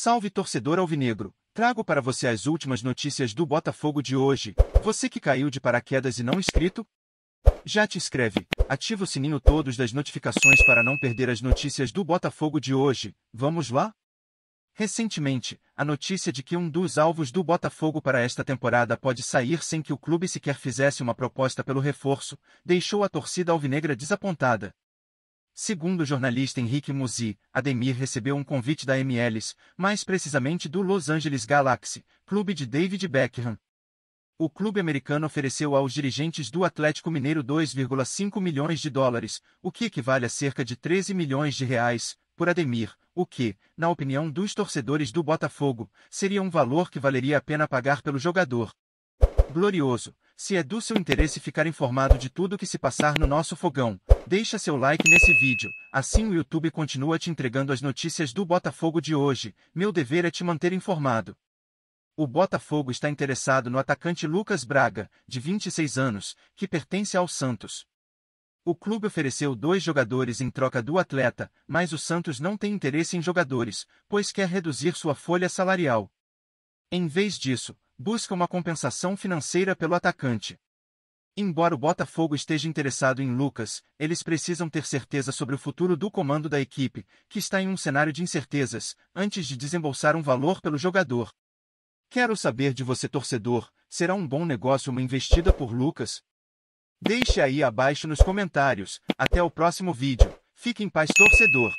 Salve torcedor alvinegro! Trago para você as últimas notícias do Botafogo de hoje. Você que caiu de paraquedas e não inscrito? Já te inscreve, ativa o sininho todos das notificações para não perder as notícias do Botafogo de hoje. Vamos lá? Recentemente, a notícia de que um dos alvos do Botafogo para esta temporada pode sair sem que o clube sequer fizesse uma proposta pelo reforço, deixou a torcida alvinegra desapontada. Segundo o jornalista Henrique Musi, Ademir recebeu um convite da MLS, mais precisamente do Los Angeles Galaxy, clube de David Beckham. O clube americano ofereceu aos dirigentes do Atlético Mineiro 2,5 milhões de dólares, o que equivale a cerca de 13 milhões de reais, por Ademir, o que, na opinião dos torcedores do Botafogo, seria um valor que valeria a pena pagar pelo jogador. Glorioso, se é do seu interesse ficar informado de tudo o que se passar no nosso fogão, deixa seu like nesse vídeo, assim o YouTube continua te entregando as notícias do Botafogo de hoje, meu dever é te manter informado. O Botafogo está interessado no atacante Lucas Braga, de 26 anos, que pertence ao Santos. O clube ofereceu dois jogadores em troca do atleta, mas o Santos não tem interesse em jogadores, pois quer reduzir sua folha salarial. Em vez disso, busca uma compensação financeira pelo atacante. Embora o Botafogo esteja interessado em Lucas, eles precisam ter certeza sobre o futuro do comando da equipe, que está em um cenário de incertezas, antes de desembolsar um valor pelo jogador. Quero saber de você, torcedor, será um bom negócio uma investida por Lucas? Deixe aí abaixo nos comentários. Até o próximo vídeo. Fique em paz, torcedor.